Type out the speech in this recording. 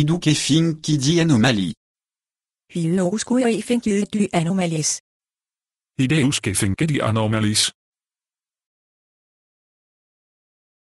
Idukefing Kidi Anomali. Hideuskuefing Kidi fin ki Kidi anomalis.